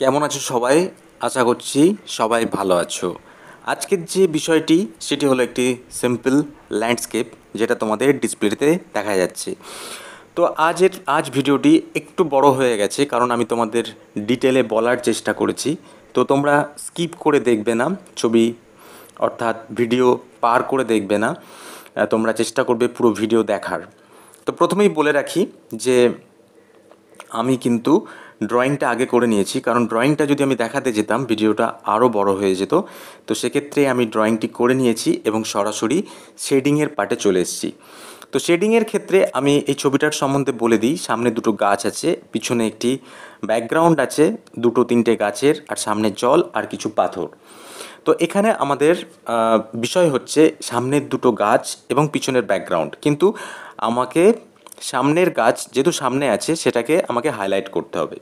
কেমন আছো সবাই আশা করছি সবাই ভালো আছো আজকের যে বিষয়টি সেটি হলো একটি সিম্পল ল্যান্ডস্কেপ যেটা তোমাদের ডিসপ্লেতে দেখা যাচ্ছে তো আজের আজ ভিডিওটি একটু বড় হয়ে গেছে কারণ আমি তোমাদের ডিটেলে বলার চেষ্টা করেছি তো তোমরা স্কিপ করে দেখবে না ছবি অর্থাৎ ভিডিও পার করে দেখবে না তোমরা চেষ্টা করবে পুরো ভিডিও দেখার তো প্রথমেই বলে রাখি যে আমি কিন্তু ড্রয়িংটা আগে করে নিয়েছি কারণ ড্রয়িংটা যদি আমি দেখাতে যেতাম ভিডিওটা আরও বড় হয়ে যেত তো সেক্ষেত্রে আমি ড্রয়িংটি করে নিয়েছি এবং সরাসরি শেডিংয়ের পার্টে চলে এসেছি তো শেডিংয়ের ক্ষেত্রে আমি এই ছবিটার সম্বন্ধে বলে দিই সামনে দুটো গাছ আছে পিছনে একটি ব্যাকগ্রাউন্ড আছে দুটো তিনটে গাছের আর সামনে জল আর কিছু পাথর তো এখানে আমাদের বিষয় হচ্ছে সামনের দুটো গাছ এবং পিছনের ব্যাকগ্রাউন্ড কিন্তু আমাকে সামনের গাছ যেহেতু সামনে আছে সেটাকে আমাকে হাইলাইট করতে হবে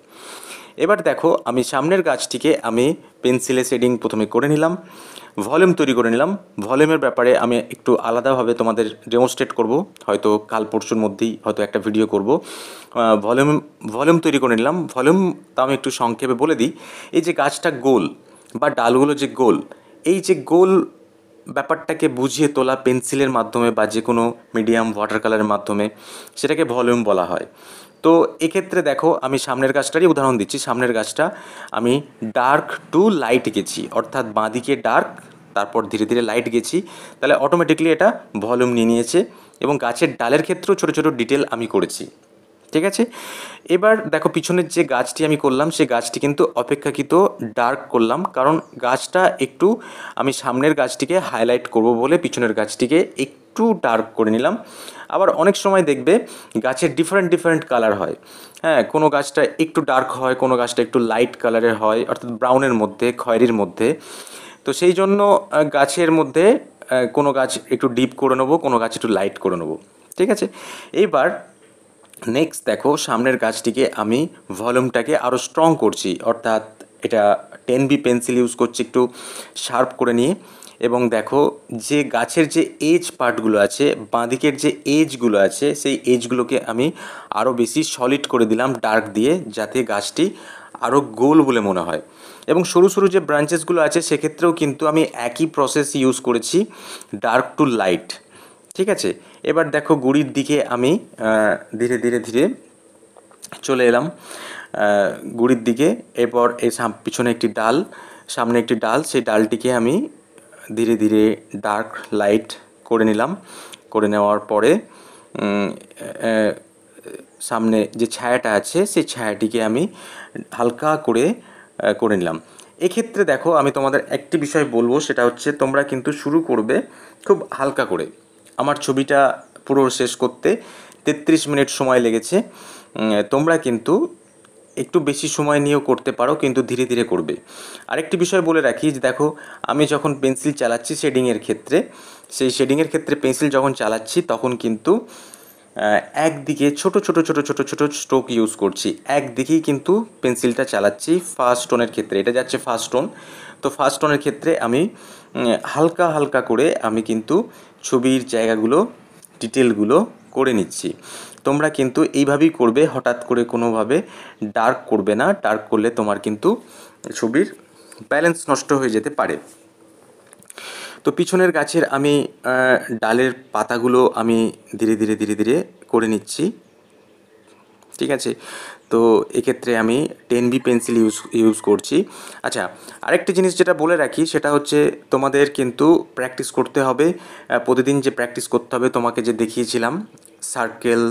এবার দেখো আমি সামনের গাছটিকে আমি পেন্সিলে শেডিং প্রথমে করে নিলাম ভলিউম তৈরি করে নিলাম ভলিউমের ব্যাপারে আমি একটু আলাদাভাবে তোমাদের ডেমনস্ট্রেট করব হয়তো কাল পরশুর মধ্যেই হয়তো একটা ভিডিও করব ভলিউম ভলিউম তৈরি করে নিলাম ভলিউম তা আমি একটু সংক্ষেপে বলে দিই এই যে গাছটা গোল বা ডালগুলো যে গোল এই যে গোল ব্যাপারটাকে বুঝিয়ে তোলা পেন্সিলের মাধ্যমে বা যে কোনো মিডিয়াম ওয়াটার কালারের মাধ্যমে সেটাকে ভলিউম বলা হয় তো এক্ষেত্রে দেখো আমি সামনের গাছটারই উদাহরণ দিচ্ছি সামনের গাছটা আমি ডার্ক টু লাইট গেছি অর্থাৎ বাঁদিকে ডার্ক তারপর ধীরে ধীরে লাইট গেছি তাহলে অটোমেটিকলি এটা ভলিউম নিয়ে নিয়েছে এবং গাছের ডালের ক্ষেত্রেও ছোটো ছোটো ডিটেল আমি করেছি ঠিক আছে এবার দেখো পিছনের যে গাছটি আমি করলাম সেই গাছটি কিন্তু অপেক্ষাকৃত ডার্ক করলাম কারণ গাছটা একটু আমি সামনের গাছটিকে হাইলাইট করব বলে পিছনের গাছটিকে একটু ডার্ক করে নিলাম আবার অনেক সময় দেখবে গাছের ডিফারেন্ট ডিফারেন্ট কালার হয় হ্যাঁ কোনো গাছটা একটু ডার্ক হয় কোনো গাছটা একটু লাইট কালারের হয় অর্থাৎ ব্রাউনের মধ্যে খয়েরির মধ্যে তো সেই জন্য গাছের মধ্যে কোনো গাছ একটু ডিপ করে নেবো কোনো গাছ একটু লাইট করে নেবো ঠিক আছে এইবার নেক্সট দেখো সামনের গাছটিকে আমি ভলিউমটাকে আরও স্ট্রং করছি অর্থাৎ এটা টেন বি পেন্সিল ইউজ করছি একটু শার্প করে নিয়ে এবং দেখো যে গাছের যে এজ পার্টগুলো আছে বাঁদিকের যে এজগুলো আছে সেই এজগুলোকে আমি আরও বেশি সলিড করে দিলাম ডার্ক দিয়ে যাতে গাছটি আরও গোল বলে মনে হয় এবং সরু সরু যে ব্রাঞ্চেসগুলো আছে সেক্ষেত্রেও কিন্তু আমি একই প্রসেস ইউজ করেছি ডার্ক টু লাইট ঠিক আছে এবার দেখো গুড়ির দিকে আমি ধীরে ধীরে ধীরে চলে এলাম গুড়ির দিকে এরপর এই পিছনে একটি ডাল সামনে একটি ডাল সেই ডালটিকে আমি ধীরে ধীরে ডার্ক লাইট করে নিলাম করে নেওয়ার পরে সামনে যে ছায়াটা আছে সেই ছায়াটিকে আমি হালকা করে করে নিলাম এক্ষেত্রে দেখো আমি তোমাদের একটি বিষয় বলবো সেটা হচ্ছে তোমরা কিন্তু শুরু করবে খুব হালকা করে আমার ছবিটা পুরো শেষ করতে তেত্রিশ মিনিট সময় লেগেছে তোমরা কিন্তু একটু বেশি সময় নিয়েও করতে পারো কিন্তু ধীরে ধীরে করবে আরেকটি বিষয় বলে রাখি যে দেখো আমি যখন পেন্সিল চালাচ্ছি শেডিংয়ের ক্ষেত্রে সেই শেডিংয়ের ক্ষেত্রে পেন্সিল যখন চালাচ্ছি তখন কিন্তু একদিকে ছোট ছোট ছোট ছোট ছোট স্ট্রোক ইউজ করছি একদিকেই কিন্তু পেন্সিলটা চালাচ্ছি ফার্স্ট টোনের ক্ষেত্রে এটা যাচ্ছে ফার্স্ট টোন তো ফার্স্ট টোনের ক্ষেত্রে আমি হালকা হালকা করে আমি কিন্তু ছবির জায়গাগুলো ডিটেলগুলো করে নিচ্ছি তোমরা কিন্তু এইভাবেই করবে হঠাৎ করে কোনোভাবে ডার্ক করবে না ডার্ক করলে তোমার কিন্তু ছবির ব্যালেন্স নষ্ট হয়ে যেতে পারে তো পিছনের গাছের আমি ডালের পাতাগুলো আমি ধীরে ধীরে ধীরে ধীরে করে নিচ্ছি ঠিক আছে তো এক্ষেত্রে আমি ten B pencil use use করছি আচ্ছা আরেকটি জিনিস যেটা বলে রাখি সেটা হচ্ছে তোমাদের কিন্তু প্র্যাকটিস করতে হবে প্রতিদিন যে প্র্যাকটিস করতে হবে তোমাকে যে দেখিয়েছিলাম সার্কেল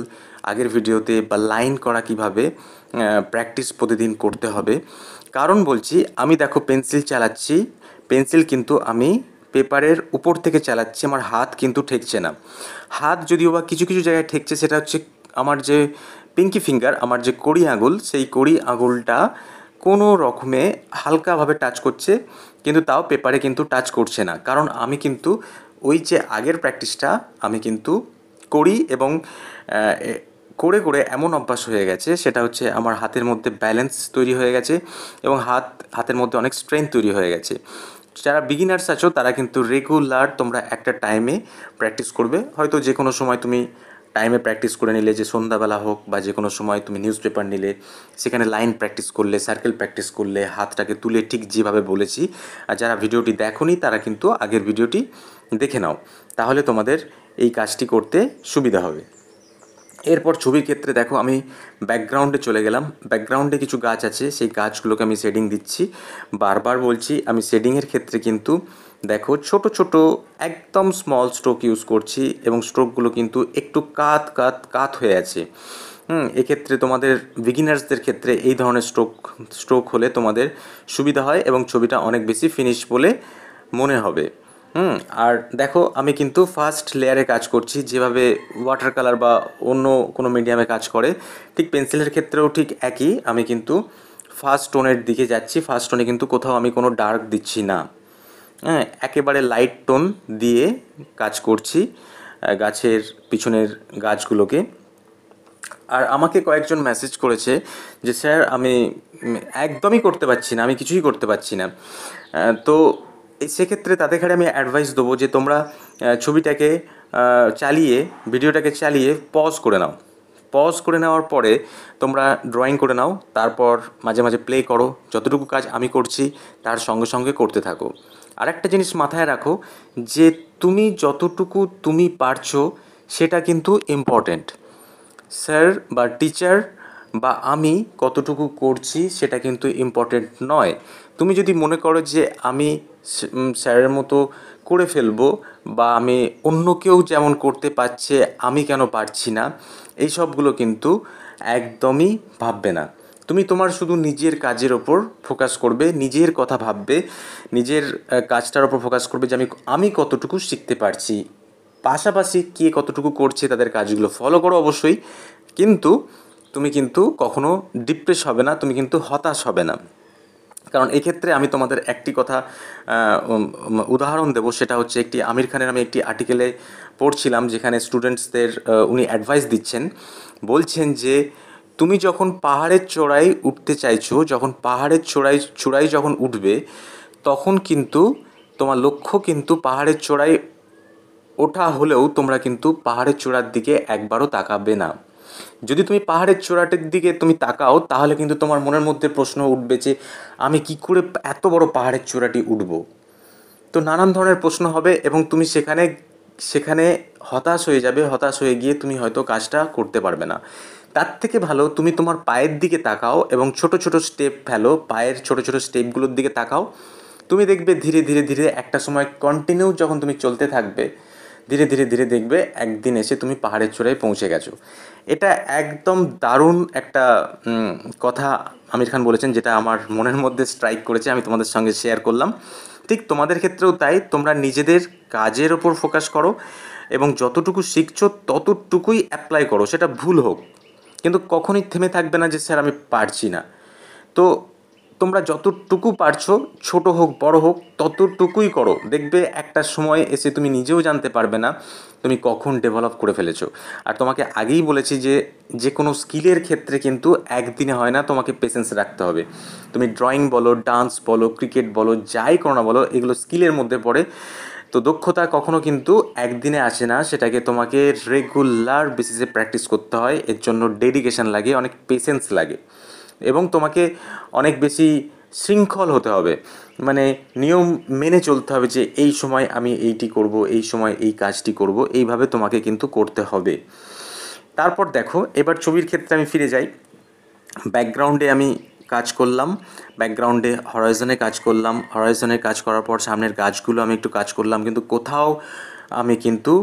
আগের ভিডিওতে বা লাইন করা কিভাবে প্র্যাকটিস প্রতিদিন করতে হবে কারণ বলছি আমি দেখো পেন্সিল চালাচ্ছি পেন্সিল কিন্তু আমি পেপারের উপর থেকে চালাচ্ছি আমার হাত কিন্তু ঠেকছে না হাত যদিও বা কিছু কিছু জায়গায় ঠেকছে সেটা হচ্ছে আমার যে পিঙ্কি ফিঙ্গার আমার যে কড়ি আঙুল সেই কড়ি আঙুলটা কোনো রকমে হালকাভাবে টাচ করছে কিন্তু তাও পেপারে কিন্তু টাচ করছে না কারণ আমি কিন্তু ওই যে আগের প্র্যাকটিসটা আমি কিন্তু করি এবং করে করে এমন অভ্যাস হয়ে গেছে সেটা হচ্ছে আমার হাতের মধ্যে ব্যালেন্স তৈরি হয়ে গেছে এবং হাত হাতের মধ্যে অনেক স্ট্রেংথ তৈরি হয়ে গেছে যারা বিগিনার্স আছো তারা কিন্তু রেগুলার তোমরা একটা টাইমে প্র্যাকটিস করবে হয়তো যে কোনো সময় তুমি টাইমে প্র্যাকটিস করে নিলে যে সন্ধ্যাবেলা হোক বা যে কোনো সময় তুমি নিউজ পেপার নিলে সেখানে লাইন প্র্যাকটিস করলে সার্কেল প্র্যাকটিস করলে হাতটাকে তুলে ঠিক যেভাবে বলেছি আর যারা ভিডিওটি দেখোনি তারা কিন্তু আগের ভিডিওটি দেখে নাও তাহলে তোমাদের এই কাজটি করতে সুবিধা হবে এরপর ছবির ক্ষেত্রে দেখো আমি ব্যাকগ্রাউন্ডে চলে গেলাম ব্যাকগ্রাউন্ডে কিছু গাছ আছে সেই গাছগুলোকে আমি শেডিং দিচ্ছি বারবার বলছি আমি শেডিংয়ের ক্ষেত্রে কিন্তু দেখো ছোট ছোট একদম স্মল স্ট্রোক ইউজ করছি এবং স্ট্রোকগুলো কিন্তু একটু কাত কাত কাত হয়ে আছে হুম এক্ষেত্রে তোমাদের বিগিনার্সদের ক্ষেত্রে এই ধরনের স্ট্রোক স্ট্রোক হলে তোমাদের সুবিধা হয় এবং ছবিটা অনেক বেশি ফিনিশ বলে মনে হবে হুম আর দেখো আমি কিন্তু ফার্স্ট লেয়ারে কাজ করছি যেভাবে ওয়াটার কালার বা অন্য কোনো মিডিয়ামে কাজ করে ঠিক পেন্সিলের ক্ষেত্রেও ঠিক একই আমি কিন্তু ফার্স্ট টোনের দিকে যাচ্ছি ফার্স্ট টোনে কিন্তু কোথাও আমি কোনো ডার্ক দিচ্ছি না হ্যাঁ একেবারে লাইট টোন দিয়ে কাজ করছি গাছের পিছনের গাছগুলোকে আর আমাকে কয়েকজন মেসেজ করেছে যে স্যার আমি একদমই করতে পারছি না আমি কিছুই করতে পারছি না তো সেক্ষেত্রে তাদের এখানে আমি অ্যাডভাইস দেবো যে তোমরা ছবিটাকে চালিয়ে ভিডিওটাকে চালিয়ে পজ করে নাও পজ করে নেওয়ার পরে তোমরা ড্রয়িং করে নাও তারপর মাঝে মাঝে প্লে করো যতটুকু কাজ আমি করছি তার সঙ্গে সঙ্গে করতে থাকো আরেকটা জিনিস মাথায় রাখো যে তুমি যতটুকু তুমি পারছো সেটা কিন্তু ইম্পর্টেন্ট স্যার বা টিচার বা আমি কতটুকু করছি সেটা কিন্তু ইম্পর্টেন্ট নয় তুমি যদি মনে করো যে আমি স্যারের মতো করে ফেলবো বা আমি অন্য কেউ যেমন করতে পারছে আমি কেন পারছি না এই সবগুলো কিন্তু একদমই ভাববে না তুমি তোমার শুধু নিজের কাজের ওপর ফোকাস করবে নিজের কথা ভাববে নিজের কাজটার ওপর ফোকাস করবে যে আমি আমি কতটুকু শিখতে পারছি পাশাপাশি কে কতটুকু করছে তাদের কাজগুলো ফলো করো অবশ্যই কিন্তু তুমি কিন্তু কখনো ডিপ্রেস হবে না তুমি কিন্তু হতাশ হবে না কারণ এক্ষেত্রে আমি তোমাদের একটি কথা উদাহরণ দেব সেটা হচ্ছে একটি আমির খানের আমি একটি আর্টিকেলে পড়ছিলাম যেখানে স্টুডেন্টসদের উনি অ্যাডভাইস দিচ্ছেন বলছেন যে তুমি যখন পাহাড়ের চড়াই উঠতে চাইছো যখন পাহাড়ের চোড়াই চূড়াই যখন উঠবে তখন কিন্তু তোমার লক্ষ্য কিন্তু পাহাড়ের চড়াই ওঠা হলেও তোমরা কিন্তু পাহাড়ের চূড়ার দিকে একবারও তাকাবে না যদি তুমি পাহাড়ের চূড়াটির দিকে তুমি তাকাও তাহলে কিন্তু তোমার মনের মধ্যে প্রশ্ন উঠবে যে আমি কি করে এত বড় পাহাড়ের চূড়াটি উঠব তো নানান ধরনের প্রশ্ন হবে এবং তুমি সেখানে সেখানে হতাশ হয়ে যাবে হতাশ হয়ে গিয়ে তুমি হয়তো কাজটা করতে পারবে না তার থেকে ভালো তুমি তোমার পায়ের দিকে তাকাও এবং ছোট ছোট স্টেপ ফেলো পায়ের ছোট ছোট স্টেপগুলোর দিকে তাকাও তুমি দেখবে ধীরে ধীরে ধীরে একটা সময় কন্টিনিউ যখন তুমি চলতে থাকবে ধীরে ধীরে ধীরে দেখবে একদিন এসে তুমি পাহাড়ের চূড়ায় পৌঁছে গেছো এটা একদম দারুণ একটা কথা আমির খান বলেছেন যেটা আমার মনের মধ্যে স্ট্রাইক করেছে আমি তোমাদের সঙ্গে শেয়ার করলাম ঠিক তোমাদের ক্ষেত্রেও তাই তোমরা নিজেদের কাজের ওপর ফোকাস করো এবং যতটুকু শিখছো ততটুকুই অ্যাপ্লাই করো সেটা ভুল হোক কিন্তু কখনই থেমে থাকবে না যে স্যার আমি পারছি না তো তোমরা যতটুকু পারছো ছোট হোক বড় হোক ততটুকুই করো দেখবে একটা সময় এসে তুমি নিজেও জানতে পারবে না তুমি কখন ডেভেলপ করে ফেলেছো আর তোমাকে আগেই বলেছি যে যে কোনো স্কিলের ক্ষেত্রে কিন্তু একদিনে হয় না তোমাকে পেশেন্স রাখতে হবে তুমি ড্রয়িং বলো ডান্স বলো ক্রিকেট বলো যাই করো না বলো এগুলো স্কিলের মধ্যে পড়ে তো দক্ষতা কখনো কিন্তু একদিনে আসে না সেটাকে তোমাকে রেগুলার বেসিসে প্র্যাকটিস করতে হয় এর জন্য ডেডিকেশান লাগে অনেক পেশেন্স লাগে এবং তোমাকে অনেক বেশি শৃঙ্খল হতে হবে মানে নিয়ম মেনে চলতে হবে যে এই সময় আমি এইটি করব এই সময় এই কাজটি করব এইভাবে তোমাকে কিন্তু করতে হবে তারপর দেখো এবার ছবির ক্ষেত্রে আমি ফিরে যাই ব্যাকগ্রাউন্ডে আমি কাজ করলাম ব্যাকগ্রাউন্ডে হরাইজনে কাজ করলাম হরাইজনে কাজ করার পর সামনের গাছগুলো আমি একটু কাজ করলাম কিন্তু কোথাও আমি কিন্তু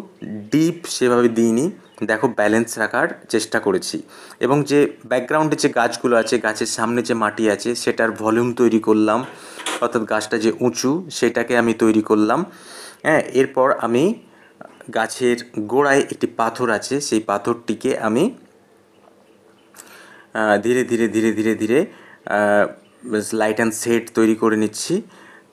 ডিপ সেভাবে দিইনি দেখো ব্যালেন্স রাখার চেষ্টা করেছি এবং যে ব্যাকগ্রাউন্ডে যে গাছগুলো আছে গাছের সামনে যে মাটি আছে সেটার ভলিউম তৈরি করলাম অর্থাৎ গাছটা যে উঁচু সেটাকে আমি তৈরি করলাম হ্যাঁ এরপর আমি গাছের গোড়ায় একটি পাথর আছে সেই পাথরটিকে আমি ধীরে ধীরে ধীরে ধীরে ধীরে লাইট অ্যান্ড শেড তৈরি করে নিচ্ছি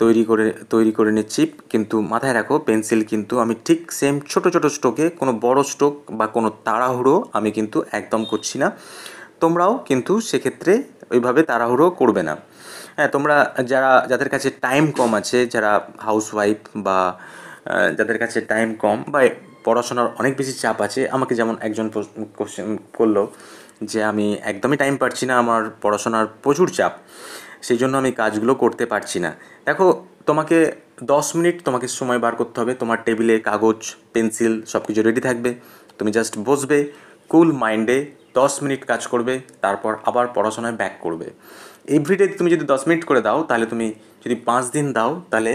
তৈরি করে তৈরি করে নিচ্ছি কিন্তু মাথায় রাখো পেন্সিল কিন্তু আমি ঠিক সেম ছোট ছোট স্টোকে কোনো বড় স্ট্রোক বা কোনো তাড়াহুড়ো আমি কিন্তু একদম করছি না তোমরাও কিন্তু সেক্ষেত্রে ওইভাবে তাড়াহুড়ো করবে না হ্যাঁ তোমরা যারা যাদের কাছে টাইম কম আছে যারা হাউস ওয়াইফ বা যাদের কাছে টাইম কম বা পড়াশোনার অনেক বেশি চাপ আছে আমাকে যেমন একজন কোশ্চেন করলো যে আমি একদমই টাইম পাচ্ছি না আমার পড়াশোনার প্রচুর চাপ সেই জন্য আমি কাজগুলো করতে পারছি না দেখো তোমাকে দশ মিনিট তোমাকে সময় বার করতে হবে তোমার টেবিলে কাগজ পেন্সিল সব কিছু রেডি থাকবে তুমি জাস্ট বসবে কুল মাইন্ডে দশ মিনিট কাজ করবে তারপর আবার পড়াশোনায় ব্যাক করবে এভরিডে তুমি যদি দশ মিনিট করে দাও তাহলে তুমি যদি পাঁচ দিন দাও তাহলে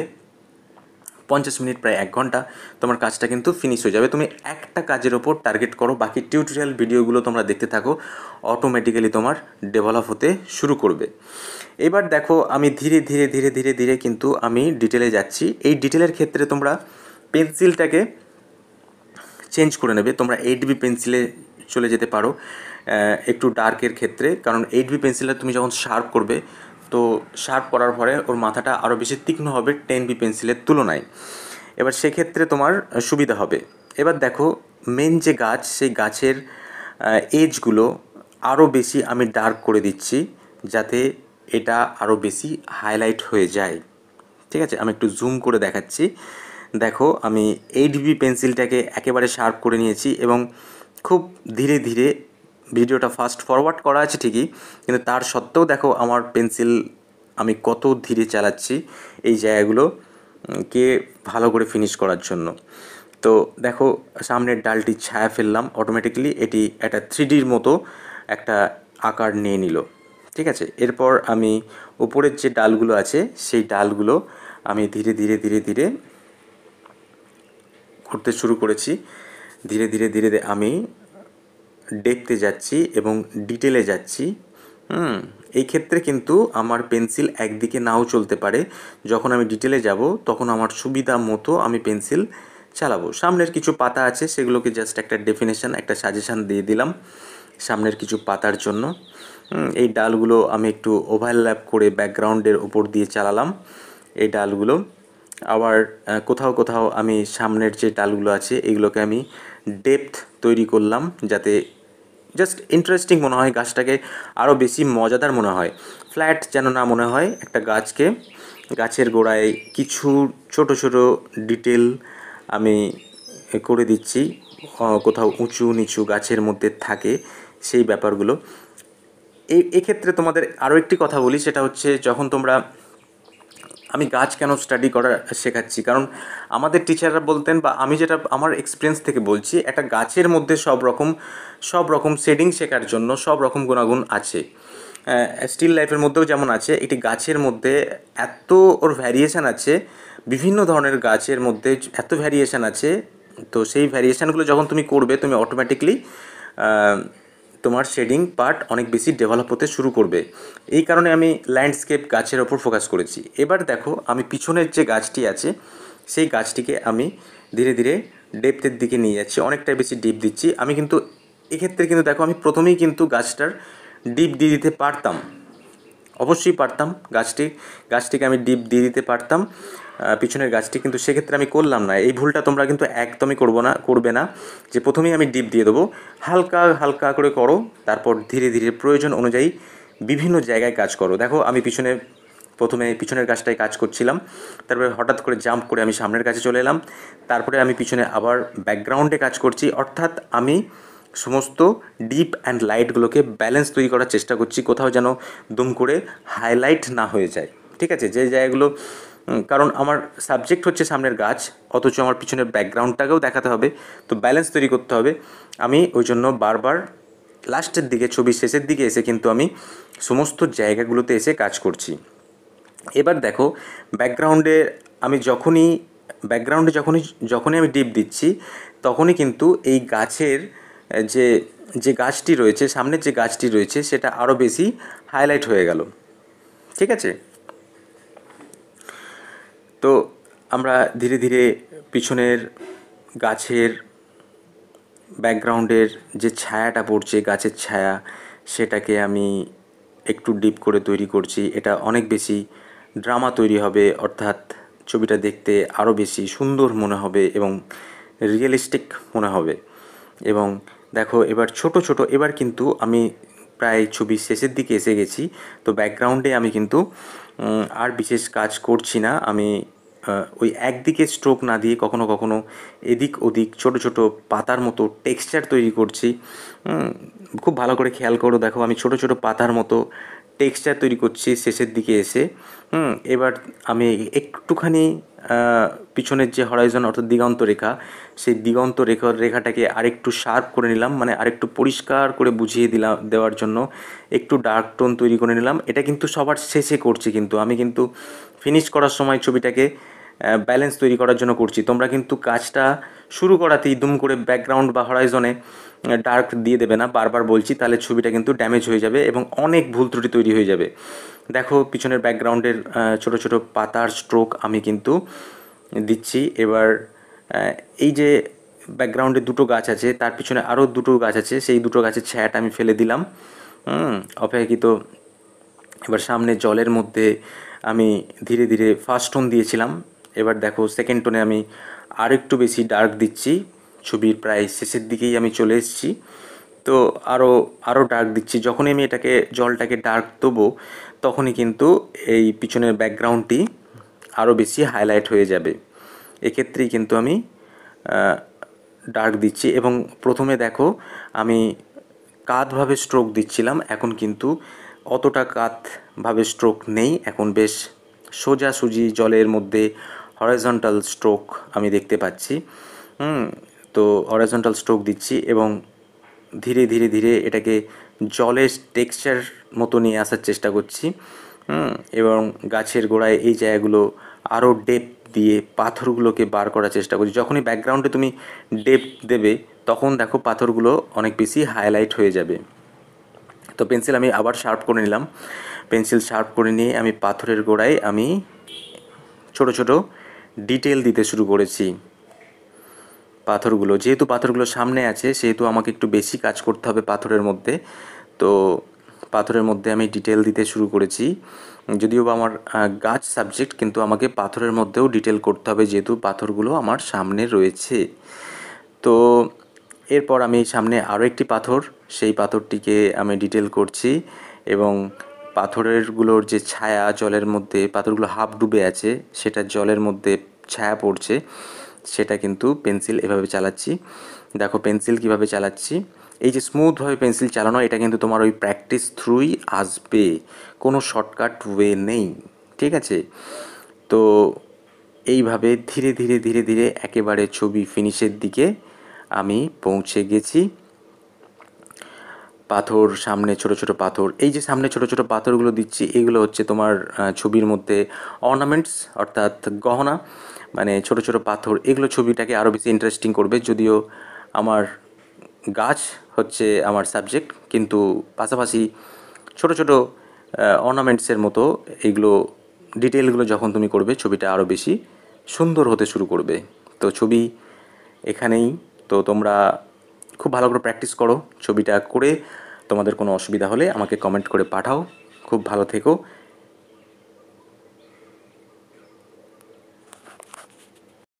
পঞ্চাশ মিনিট প্রায় এক ঘন্টা তোমার কাজটা কিন্তু ফিনিশ হয়ে যাবে তুমি একটা কাজের ওপর টার্গেট করো বাকি টিউটোরিয়াল ভিডিওগুলো তোমরা দেখতে থাকো অটোমেটিক্যালি তোমার ডেভেলপ হতে শুরু করবে এবার দেখো আমি ধীরে ধীরে ধীরে ধীরে ধীরে কিন্তু আমি ডিটেলে যাচ্ছি এই ডিটেলের ক্ষেত্রে তোমরা পেন্সিলটাকে চেঞ্জ করে নেবে তোমরা এইট বি পেন্সিলে চলে যেতে পারো একটু ডার্কের ক্ষেত্রে কারণ এইট বি পেন্সিলটা তুমি যখন শার্প করবে তো শার্প করার পরে ওর মাথাটা আরও বেশি তীক্ষ্ণ হবে টেন বি পেন্সিলের তুলনায় এবার সেক্ষেত্রে তোমার সুবিধা হবে এবার দেখো মেন যে গাছ সেই গাছের এজগুলো আরও বেশি আমি ডার্ক করে দিচ্ছি যাতে এটা আরও বেশি হাইলাইট হয়ে যায় ঠিক আছে আমি একটু জুম করে দেখাচ্ছি দেখো আমি এইট বি পেন্সিলটাকে একেবারে শার্প করে নিয়েছি এবং খুব ধীরে ধীরে ভিডিওটা ফাস্ট ফরওয়ার্ড করা আছে ঠিকই কিন্তু তার সত্ত্বেও দেখো আমার পেন্সিল আমি কত ধীরে চালাচ্ছি এই জায়গাগুলো কে ভালো করে ফিনিশ করার জন্য তো দেখো সামনের ডালটি ছায়া ফেললাম অটোমেটিক্যালি এটি একটা থ্রিডির মতো একটা আকার নিয়ে নিল ঠিক আছে এরপর আমি উপরের যে ডালগুলো আছে সেই ডালগুলো আমি ধীরে ধীরে ধীরে ধীরে করতে শুরু করেছি ধীরে ধীরে ধীরে আমি ডেপতে যাচ্ছি এবং ডিটেলে যাচ্ছি হুম এই ক্ষেত্রে কিন্তু আমার পেন্সিল একদিকে নাও চলতে পারে যখন আমি ডিটেলে যাব তখন আমার সুবিধা মতো আমি পেন্সিল চালাবো সামনের কিছু পাতা আছে সেগুলোকে জাস্ট একটা ডেফিনেশান একটা সাজেশান দিয়ে দিলাম সামনের কিছু পাতার জন্য এই ডালগুলো আমি একটু ওভারল্যাপ করে ব্যাকগ্রাউন্ডের ওপর দিয়ে চালালাম এই ডালগুলো আবার কোথাও কোথাও আমি সামনের যে ডালগুলো আছে এগুলোকে আমি ডেপথ তৈরি করলাম যাতে জাস্ট ইন্টারেস্টিং মনে হয় গাছটাকে আরও বেশি মজাদার মনে হয় ফ্ল্যাট যেন না মনে হয় একটা গাছকে গাছের গোড়ায় কিছু ছোট ছোট ডিটেল আমি করে দিচ্ছি কোথাও উঁচু নিচু গাছের মধ্যে থাকে সেই ব্যাপারগুলো এই এক্ষেত্রে তোমাদের আরও একটি কথা বলি সেটা হচ্ছে যখন তোমরা আমি গাছ কেন স্টাডি করা শেখাচ্ছি কারণ আমাদের টিচাররা বলতেন বা আমি যেটা আমার এক্সপিরিয়েন্স থেকে বলছি একটা গাছের মধ্যে সব রকম সব রকম শেডিং শেখার জন্য সব রকম গুণাগুণ আছে স্টিল লাইফের মধ্যেও যেমন আছে একটি গাছের মধ্যে এত ওর ভ্যারিয়েশান আছে বিভিন্ন ধরনের গাছের মধ্যে এত ভ্যারিয়েশান আছে তো সেই ভ্যারিয়েশানগুলো যখন তুমি করবে তুমি অটোমেটিকলি তোমার শেডিং পার্ট অনেক বেশি ডেভেলপ হতে শুরু করবে এই কারণে আমি ল্যান্ডস্কেপ গাছের ওপর ফোকাস করেছি এবার দেখো আমি পিছনের যে গাছটি আছে সেই গাছটিকে আমি ধীরে ধীরে ডেপথের দিকে নিয়ে যাচ্ছি অনেকটাই বেশি ডিপ দিচ্ছি আমি কিন্তু এক্ষেত্রে কিন্তু দেখো আমি প্রথমেই কিন্তু গাছটার ডিপ দিয়ে দিতে পারতাম অবশ্যই পারতাম গাছটি গাছটিকে আমি ডিপ দিয়ে দিতে পারতাম পিছনের গাছটি কিন্তু সেক্ষেত্রে আমি করলাম না এই ভুলটা তোমরা কিন্তু একদমই করবো না করবে না যে প্রথমেই আমি ডিপ দিয়ে দেবো হালকা হালকা করে করো তারপর ধীরে ধীরে প্রয়োজন অনুযায়ী বিভিন্ন জায়গায় কাজ করো দেখো আমি পিছনে প্রথমে পিছনের গাছটায় কাজ করছিলাম তারপরে হঠাৎ করে জাম্প করে আমি সামনের কাছে চলে এলাম তারপরে আমি পিছনে আবার ব্যাকগ্রাউন্ডে কাজ করছি অর্থাৎ আমি সমস্ত ডিপ অ্যান্ড লাইটগুলোকে ব্যালেন্স তৈরি করার চেষ্টা করছি কোথাও যেন দুম করে হাইলাইট না হয়ে যায় ঠিক আছে যে জায়গাগুলো কারণ আমার সাবজেক্ট হচ্ছে সামনের গাছ অথচ আমার পিছনের ব্যাকগ্রাউন্ডটাকেও দেখাতে হবে তো ব্যালেন্স তৈরি করতে হবে আমি ওই জন্য বারবার লাস্টের দিকে ছবি শেষের দিকে এসে কিন্তু আমি সমস্ত জায়গাগুলোতে এসে কাজ করছি এবার দেখো ব্যাকগ্রাউন্ডে আমি যখনই ব্যাকগ্রাউন্ডে যখনই যখনই আমি ডিপ দিচ্ছি তখনই কিন্তু এই গাছের যে যে গাছটি রয়েছে সামনের যে গাছটি রয়েছে সেটা আরও বেশি হাইলাইট হয়ে গেল ঠিক আছে তো আমরা ধীরে ধীরে পিছনের গাছের ব্যাকগ্রাউন্ডের যে ছায়াটা পড়ছে গাছের ছায়া সেটাকে আমি একটু ডিপ করে তৈরি করছি এটা অনেক বেশি ড্রামা তৈরি হবে অর্থাৎ ছবিটা দেখতে আরও বেশি সুন্দর মনে হবে এবং রিয়েলিস্টিক মনে হবে এবং দেখো এবার ছোট ছোট এবার কিন্তু আমি প্রায় ছবি শেষের দিকে এসে গেছি তো ব্যাকগ্রাউন্ডে আমি কিন্তু আর বিশেষ কাজ করছি না আমি ওই একদিকে স্ট্রোক না দিয়ে কখনো কখনো এদিক ওদিক ছোট ছোট পাতার মতো টেক্সচার তৈরি করছি খুব ভালো করে খেয়াল করো দেখো আমি ছোট ছোট পাতার মতো টেক্সচার তৈরি করছি শেষের দিকে এসে এবার আমি একটুখানি পিছনের যে হরাইজন অর্থাৎ দিগন্ত রেখা সেই দিগন্ত রেখার রেখাটাকে আরেকটু শার্প করে নিলাম মানে আরেকটু পরিষ্কার করে বুঝিয়ে দিলাম দেওয়ার জন্য একটু ডার্ক টোন তৈরি করে নিলাম এটা কিন্তু সবার শেষে করছি কিন্তু আমি কিন্তু ফিনিশ করার সময় ছবিটাকে ব্যালেন্স তৈরি করার জন্য করছি তোমরা কিন্তু কাজটা শুরু করাতেই দুম করে ব্যাকগ্রাউন্ড বা হরাইজনে ডার্ক দিয়ে দেবে না বারবার বলছি তাহলে ছবিটা কিন্তু ড্যামেজ হয়ে যাবে এবং অনেক ভুল ত্রুটি তৈরি হয়ে যাবে দেখো পিছনের ব্যাকগ্রাউন্ডের ছোট ছোট পাতার স্ট্রোক আমি কিন্তু দিচ্ছি এবার এই যে ব্যাকগ্রাউন্ডে দুটো গাছ আছে তার পিছনে আরও দুটো গাছ আছে সেই দুটো গাছের ছায়াটা আমি ফেলে দিলাম অপেক্ষিত এবার সামনে জলের মধ্যে আমি ধীরে ধীরে ফার্স্ট টোন দিয়েছিলাম এবার দেখো সেকেন্ড টোনে আমি আর একটু বেশি ডার্ক দিচ্ছি ছবির প্রায় শেষের দিকেই আমি চলে এসেছি তো আরও আরও ডার্ক দিচ্ছি যখনই আমি এটাকে জলটাকে ডার্ক দেবো তখনই কিন্তু এই পিছনের ব্যাকগ্রাউন্ডটি আরও বেশি হাইলাইট হয়ে যাবে এক্ষেত্রেই কিন্তু আমি ডার্ক দিচ্ছি এবং প্রথমে দেখো আমি কাতভাবে স্ট্রোক দিচ্ছিলাম এখন কিন্তু অতটা কাতভাবে স্ট্রোক নেই এখন বেশ সোজাসুজি জলের মধ্যে হরাইজন্টাল স্ট্রোক আমি দেখতে পাচ্ছি তো হরাইজন্টাল স্ট্রোক দিচ্ছি এবং ধীরে ধীরে ধীরে এটাকে জলের টেক্সচার মতো নিয়ে আসার চেষ্টা করছি এবং গাছের গোড়ায় এই জায়গাগুলো আরও ডেপ দিয়ে পাথরগুলোকে বার করার চেষ্টা করছি যখনই ব্যাকগ্রাউন্ডে তুমি ডেপ দেবে তখন দেখো পাথরগুলো অনেক বেশি হাইলাইট হয়ে যাবে তো পেন্সিল আমি আবার শার্প করে নিলাম পেন্সিল শার্প করে নিয়ে আমি পাথরের গোড়ায় আমি ছোট ছোটো ডিটেল দিতে শুরু করেছি পাথরগুলো যেহেতু পাথরগুলো সামনে আছে সেহেতু আমাকে একটু বেশি কাজ করতে হবে পাথরের মধ্যে তো পাথরের মধ্যে আমি ডিটেল দিতে শুরু করেছি যদিও বা আমার গাছ সাবজেক্ট কিন্তু আমাকে পাথরের মধ্যেও ডিটেল করতে হবে যেহেতু পাথরগুলো আমার সামনে রয়েছে তো এরপর আমি সামনে আরও একটি পাথর সেই পাথরটিকে আমি ডিটেল করছি এবং পাথরেরগুলোর যে ছায়া জলের মধ্যে পাথরগুলো হাফ ডুবে আছে সেটা জলের মধ্যে ছায়া পড়ছে সেটা কিন্তু পেন্সিল এভাবে চালাচ্ছি দেখো পেন্সিল কিভাবে চালাচ্ছি এই যে স্মুথভাবে পেন্সিল চালানো এটা কিন্তু তোমার ওই প্র্যাকটিস থ্রুই আসবে কোনো শর্টকাট ওয়ে নেই ঠিক আছে তো এইভাবে ধীরে ধীরে ধীরে ধীরে একেবারে ছবি ফিনিশের দিকে আমি পৌঁছে গেছি পাথর সামনে ছোট ছোট পাথর এই যে সামনে ছোট ছোট পাথরগুলো দিচ্ছি এগুলো হচ্ছে তোমার ছবির মধ্যে অর্নামেন্টস অর্থাৎ গহনা মানে ছোট ছোট পাথর এগুলো ছবিটাকে আরও বেশি ইন্টারেস্টিং করবে যদিও আমার গাছ হচ্ছে আমার সাবজেক্ট কিন্তু পাশাপাশি ছোট ছোট অর্নামেন্টসের মতো এগুলো ডিটেলগুলো যখন তুমি করবে ছবিটা আরও বেশি সুন্দর হতে শুরু করবে তো ছবি এখানেই তো তোমরা খুব ভালো করে প্র্যাকটিস করো ছবিটা করে তোমাদের কোনো অসুবিধা হলে আমাকে কমেন্ট করে পাঠাও খুব ভালো থেকো